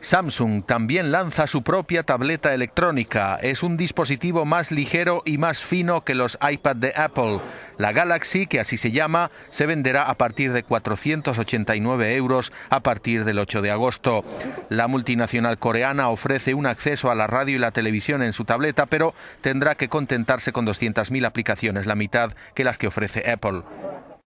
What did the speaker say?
Samsung también lanza su propia tableta electrónica. Es un dispositivo más ligero y más fino que los iPad de Apple. La Galaxy, que así se llama, se venderá a partir de 489 euros a partir del 8 de agosto. La multinacional coreana ofrece un acceso a la radio y la televisión en su tableta, pero tendrá que contentarse con 200.000 aplicaciones, la mitad que las que ofrece Apple.